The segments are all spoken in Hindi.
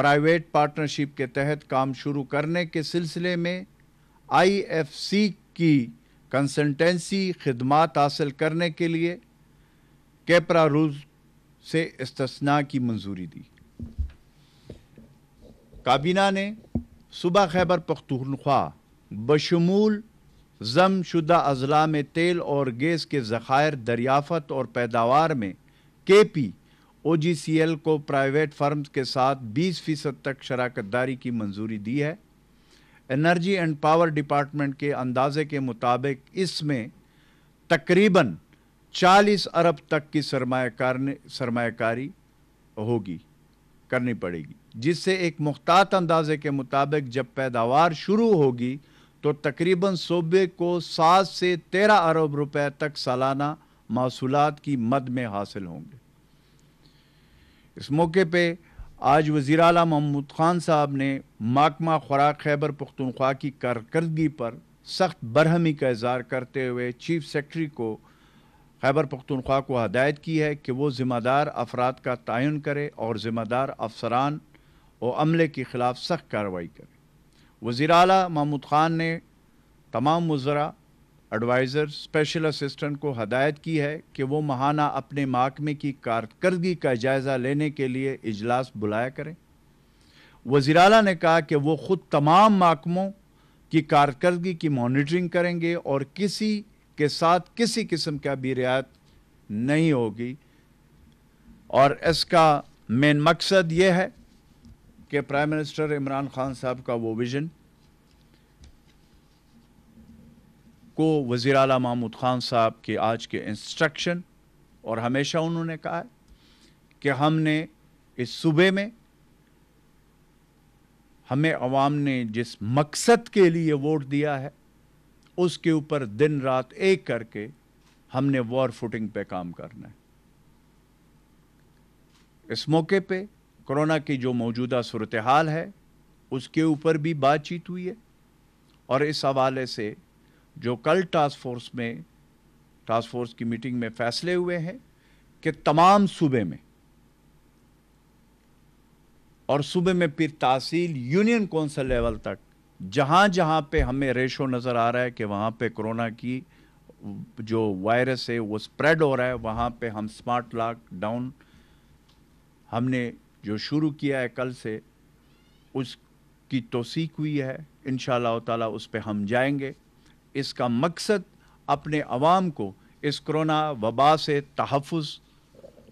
प्राइवेट पार्टनरशिप के तहत काम शुरू करने के सिलसिले में आईएफसी की कंसल्टेंसी खदमात हासिल करने के लिए कैपरा रूल से इस्तना की मंजूरी दी काबीना ने सुबह खैबर पख्तनख्वा बशमूल जम शुदा अजला में तेल और गैस के ज़ख़ायर दरियाफत और पैदावार में के पी ओ को प्राइवेट फर्म्स के साथ 20 फीसद तक दारी की मंजूरी दी है एनर्जी एंड पावर डिपार्टमेंट के अंदाजे के मुताबिक इसमें तकरीबन 40 अरब तक की सरमाकार सरमाकारी होगी करनी पड़ेगी जिससे एक मुख्तात अंदाजे के मुताबिक जब पैदावार शुरू होगी तो तकरीबन सूबे को सात से तेरह अरब रुपए तक सालाना मौसूलत की मद में हासिल होंगे इस मौके पर आज वज़ी अला महमूद ख़ान साहब ने माकमा खुराक खैबर पुख्तनख्वा की कारकर्दगी पर सख्त बरहमी का इजहार करते हुए चीफ सेक्रटरी को खैबर पख्तनख्वा को हदायत की है कि वो ज़िम्मेदार अफराद का तयन करे और ज़िम्मेदार अफसरान और अमले के ख़िलाफ़ सख्त कार्रवाई करे वजीर अला महमूद ख़ान ने तमाम मुजरा एडवाइज़र स्पेशल असिस्टेंट को हदायत की है कि वो महाना अपने महकमे की कारकर्दगी का जायज़ा लेने के लिए इजलास बुलाया करें वज़ी अला ने कहा कि वो ख़ुद तमाम महकमों की कारकर्दगी की मॉनिटरिंग करेंगे और किसी के साथ किसी किस्म का भी रियायत नहीं होगी और इसका मेन मकसद ये है कि प्राइम मिनिस्टर इमरान खान साहब का वो विज़न को वज़ी अला महमूद ख़ान साहब के आज के इंस्ट्रक्शन और हमेशा उन्होंने कहा है कि हमने इस सूबे में हमें अवाम ने जिस मकसद के लिए वोट दिया है उसके ऊपर दिन रात एक करके हमने वॉर फुटिंग पे काम करना है इस मौके पे कोरोना की जो मौजूदा सूरत हाल है उसके ऊपर भी बातचीत हुई है और इस हवाले से जो कल टास्क फोर्स में टास्क फोर्स की मीटिंग में फैसले हुए हैं कि तमाम सूबे में और सूबे में फिर तहसील यूनियन कौंसल लेवल तक जहाँ जहाँ पे हमें रेशो नज़र आ रहा है कि वहाँ पे कोरोना की जो वायरस है वो स्प्रेड हो रहा है वहाँ पे हम स्मार्ट लॉकडाउन हमने जो शुरू किया है कल से उसकी तोसीक हुई है इन ताला उस पर हम जाएंगे इसका मकसद अपने आवाम को इस कोरोना वबा से तहफ़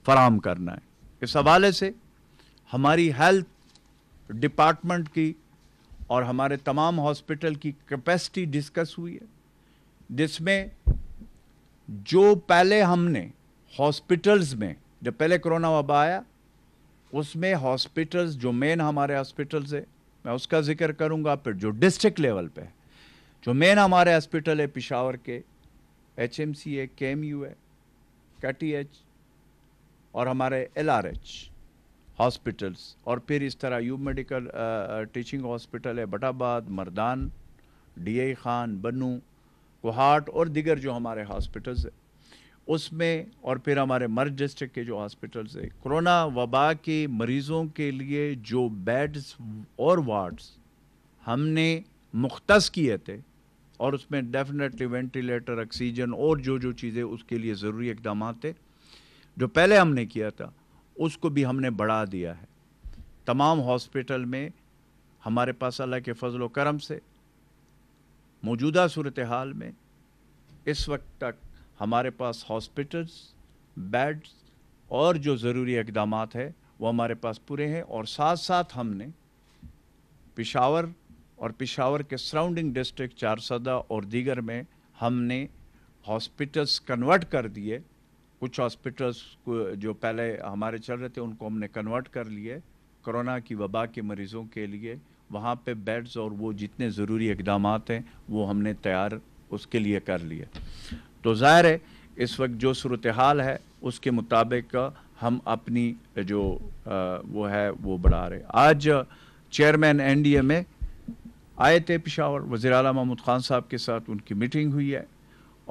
फराम करना है इस हवाले से हमारी हेल्थ डिपार्टमेंट की और हमारे तमाम हॉस्पिटल की कैपेसिटी डिस्कस हुई है जिसमें जो पहले हमने हॉस्पिटल्स में जब पहले कोरोना वबा आया उसमें हॉस्पिटल्स जो मेन हमारे हॉस्पिटल्स है मैं उसका जिक्र करूंगा फिर जो डिस्ट्रिक्ट लेवल पे है जो मेन हमारे हॉस्पिटल है पिशावर के एच एम सी है के एम यू है कैटी एच और हमारे एल आर एच हॉस्पिटल्स और फिर इस तरह यू मेडिकल टीचिंग हॉस्पिटल है बटाबाद मर्दान डी आई खान बनू कुहाट और दिगर जो हमारे हॉस्पिटल्स है उसमें और फिर हमारे मर्ज डिस्ट्रिक्ट के जो हॉस्पिटल्स है कोरोना वबा के मरीज़ों के लिए जो बेड्स और वार्ड्स हमने मुख्त किए थे और उसमें डेफिनेटली वेंटिलेटर ऑक्सीजन और जो जो चीज़ें उसके लिए ज़रूरी इकदाम थे जो पहले हमने किया था उसको भी हमने बढ़ा दिया है तमाम हॉस्पिटल में हमारे पास अल्लाह के फजल करम से मौजूदा सूरत हाल में इस वक्त तक हमारे पास हॉस्पिटल्स बेड्स और जो ज़रूरी इकदाम है वो हमारे पास पूरे हैं और साथ साथ हमने पिशावर और पिशावर के सराउंडिंग डिस्ट्रिक्ट चारसदा और दीगर में हमने हॉस्पिटल्स कन्वर्ट कर दिए कुछ हॉस्पिटल्स जो पहले हमारे चल रहे थे उनको हमने कन्वर्ट कर लिए कोरोना की वबा के मरीज़ों के लिए वहाँ पे बेड्स और वो जितने ज़रूरी इकदाम हैं वो हमने तैयार उसके लिए कर लिए तो ज़ाहिर है इस वक्त जो सूरत हाल है उसके मुताबिक हम अपनी जो आ, वो है वो बढ़ा रहे आज चेयरमैन एनडीए में आए थे पिशावर वज़ी अल महमूद ख़ान साहब के साथ उनकी मीटिंग हुई है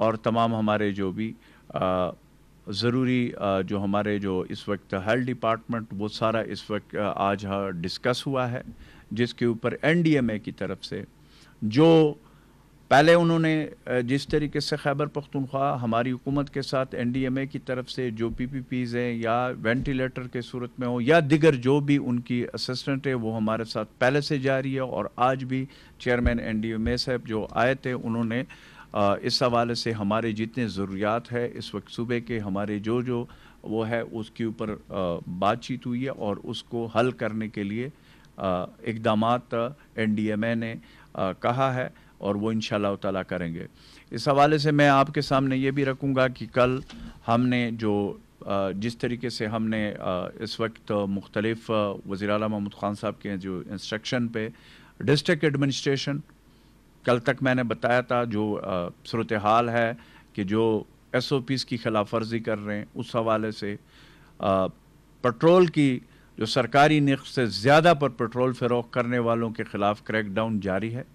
और तमाम हमारे जो भी ज़रूरी जो हमारे जो इस वक्त हेल्थ डिपार्टमेंट वो सारा इस वक्त आज हाँ डिस्कस हुआ है जिसके ऊपर एनडीएमए की तरफ से जो पहले उन्होंने जिस तरीके से खैबर पख्तनख्वा हमारी हुकूमत के साथ एन डी एम ए की तरफ से जो पी पी पीज हैं या वेंटिलेटर के सूरत में हो या दिगर जो भी उनकी असिस्टेंट है वो हमारे साथ पहले से जारी है और आज भी chairman N D M A साहब जो आए थे उन्होंने इस हवाले से हमारे जितने ज़रूरियात है इस वक्त सूबे के हमारे जो जो वो है उसके ऊपर बातचीत हुई है और उसको हल करने के लिए इकदाम एन डी एम ए ने कहा है और वो इन ताला करेंगे इस हवाले से मैं आपके सामने ये भी रखूँगा कि कल हमने जो जिस तरीके से हमने इस वक्त मुख्तलफ वज़ी अल महमूद ख़ान साहब के जो इंस्ट्रक्शन पे डिस्ट्रिक्ट एडमिनिस्ट्रेशन कल तक मैंने बताया था जो सूरत हाल है कि जो एस ओ पीज़ की खिलाफ वर्जी कर रहे हैं उस हवाले से पेट्रोल की जो सरकारी नक्श से ज़्यादा पर पेट्रोल फ़रोख करने वालों के ख़िलाफ़ क्रैकडाउन जारी है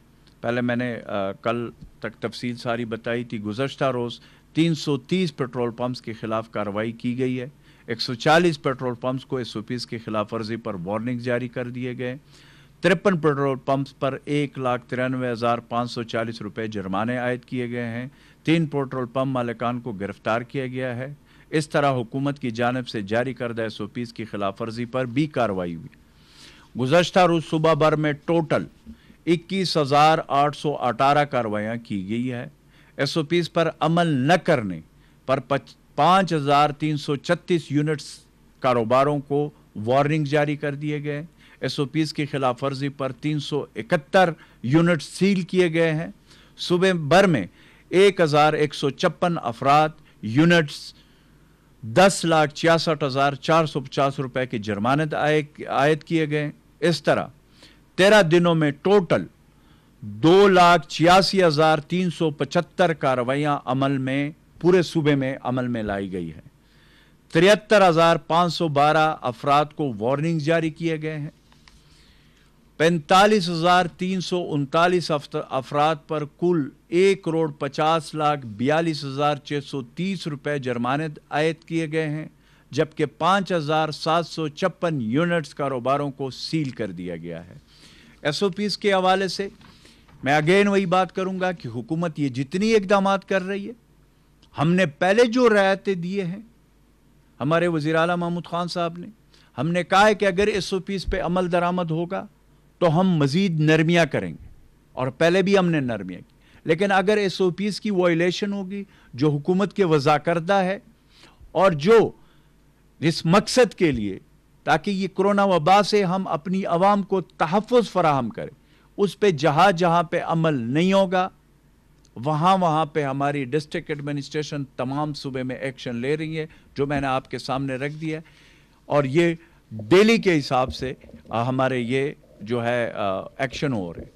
पहले मैंने आ, कल तक तफसील सारी बताई थी गुजशत रोज़ 330 पेट्रोल पम्प के ख़िलाफ़ कार्रवाई की गई है 140 पेट्रोल पम्प को एस के खिलाफ वर्जी पर वार्निंग जारी कर दिए गए तिरपन पेट्रोल पम्प पर एक लाख तिरानवे हज़ार पाँच सौ चालीस रुपये जुर्माने आयद किए गए हैं तीन पेट्रोल पम्प मालिकान को गिरफ्तार किया गया है इस तरह हुकूमत की जानब से जारी करदा एस ओ पीज़ की खिलाफ वर्जी पर भी कार्रवाई हुई गुजशत रोज़ सुबह भर में टोटल इक्कीस हज़ार आठ सौ अठारह कार्रवाइयाँ की गई है एस ओ पीज़ पर अमल न करने पर पाँच हज़ार तीन सौ छत्तीस यूनिट्स कारोबारों को वार्निंग जारी कर दिए गए एस ओ पीज़ की खिलाफ वर्जी पर तीन सौ इकहत्तर यूनिट सील किए गए हैं सुबह भर में एक हज़ार एक सौ छप्पन अफराद यूनिट्स दस लाख छियासठ हज़ार चार सौ पचास रुपए के जुर्माने आयद किए गए इस तरह तेरह दिनों में टोटल दो लाख छियासी हजार तीन सौ पचहत्तर कार्रवाइयां अमल में पूरे सूबे में अमल में लाई गई है तिहत्तर हजार पांच सौ बारह अफराद को वार्निंग जारी किए गए हैं पैंतालीस हजार तीन सौ उनतालीस अफराद पर कुल एक करोड़ पचास लाख बयालीस हजार छह सौ तीस रुपए जुर्माने आयद किए गए हैं जबकि पांच हजार सात सौ छप्पन यूनिट्स कारोबारों को सील कर दिया गया है एसओपीज़ के हवाले से मैं अगेन वही बात करूंगा कि हुकूमत ये जितनी इकदाम कर रही है हमने पहले जो रायतें दिए हैं हमारे वजीर अला महमूद खान साहब ने हमने कहा है कि अगर एस ओ पीज़ पर अमल दरामद होगा तो हम मज़ीद नरमियाँ करेंगे और पहले भी हमने नरमियाँ की लेकिन अगर एस ओ पीज़ की वॉयलेशन होगी जो हुकूमत के वजाकरदा है और जो इस मकसद के लिए ताकि ये कोरोना वबा से हम अपनी आवाम को तहफ़ फ़राहम करें उस पर जहाँ जहाँ पर अमल नहीं होगा वहाँ वहाँ पर हमारी डिस्ट्रिक एडमिनिस्ट्रेशन तमाम सूबे में एक्शन ले रही है जो मैंने आपके सामने रख दिया है और ये डेली के हिसाब से हमारे ये जो है एक्शन हो रहे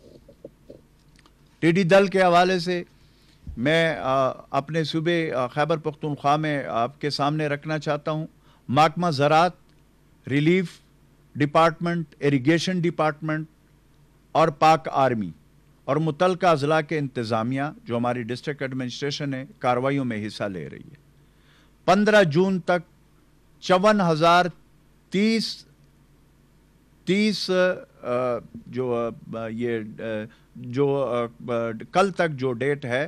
टिडी दल के हवाले से मैं आ, अपने सूबे खैबर पख्तनख्वा में आपके सामने रखना चाहता हूँ माकमा ज़रात रिलीफ डिपार्टमेंट इरिगेशन डिपार्टमेंट और पाक आर्मी और मुतल अजला के इंतज़ामिया जो हमारी डिस्ट्रिक्ट एडमिनिस्ट्रेशन है कार्रवाई में हिस्सा ले रही है पंद्रह जून तक चौवन हज़ार तीस तीस जो ये जो कल तक जो डेट है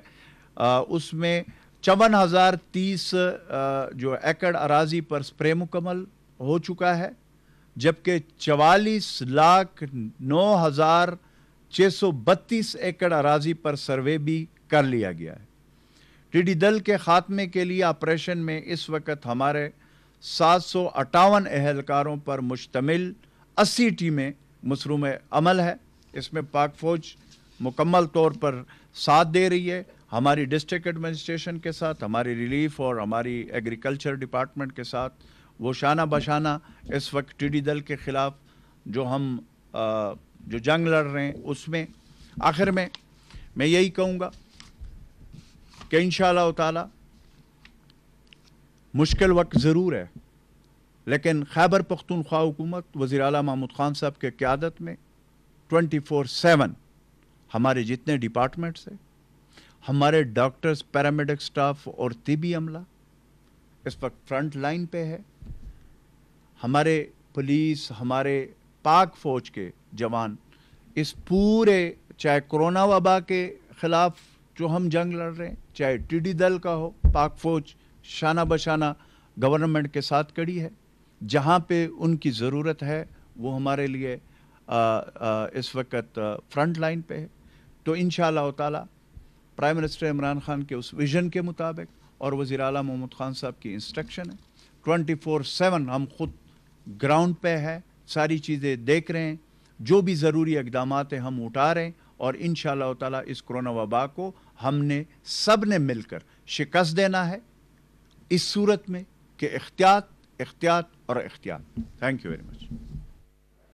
उसमें चौवन हज़ार तीस जो एकड़ अराजी पर स्प्रे मुकमल हो चुका है जबकि चवालीस लाख नौ हज़ार छः सौ बत्तीस एकड़ अराजी पर सर्वे भी कर लिया गया है टिड्डी दल के खात्मे के लिए ऑपरेशन में इस वक्त हमारे सात सौ अट्ठावन अहलकारों पर मुश्तमिल अस्सी टीमें मसरूम अमल है इसमें पाक फौज मुकम्मल तौर पर साथ दे रही है हमारी डिस्ट्रिक्ट एडमिनिस्ट्रेशन के साथ हमारी रिलीफ और हमारी एग्रीकल्चर डिपार्टमेंट के साथ वो शाना बशाना इस वक्त टीडी दल के ख़िलाफ़ जो हम आ, जो जंग लड़ रहे हैं उसमें आखिर में मैं यही कहूँगा कि इन ताला मुश्किल वक्त ज़रूर है लेकिन खैबर पख्तनख्वा हुकूमत वज़ी अला महमूद ख़ान साहब के क़्यादत में ट्वेंटी फोर सेवन हमारे जितने डिपार्टमेंट्स हैं हमारे डॉक्टर्स पैरामेडिक स्टाफ और तिबी अमला इस वक्त फ्रंट लाइन पे है हमारे पुलिस हमारे पाक फौज के जवान इस पूरे चाहे कोरोना वबा के ख़िलाफ़ जो हम जंग लड़ रहे हैं चाहे टिड्डी दल का हो पाक फौज शाना बशाना गवर्नमेंट के साथ कड़ी है जहाँ पे उनकी ज़रूरत है वो हमारे लिए आ, आ, इस वक्त फ्रंट लाइन पे है तो इन ताला प्राइम मिनिस्टर इमरान खान के उस विज़न के मुताबिक और वज़ी अला मोहम्मद ख़ान साहब की इंस्ट्रक्शन है ट्वेंटी फोर सेवन हम खुद ग्राउंड पे है सारी चीज़ें देख रहे हैं जो भी ज़रूरी इकदाम हैं हम उठा रहे हैं और इन ताला इस कोरोना वबा को हमने सब ने मिलकर शिकस्त देना है इस सूरत में कि एहतियात एहतियात और एहतियात थैंक यू वेरी मच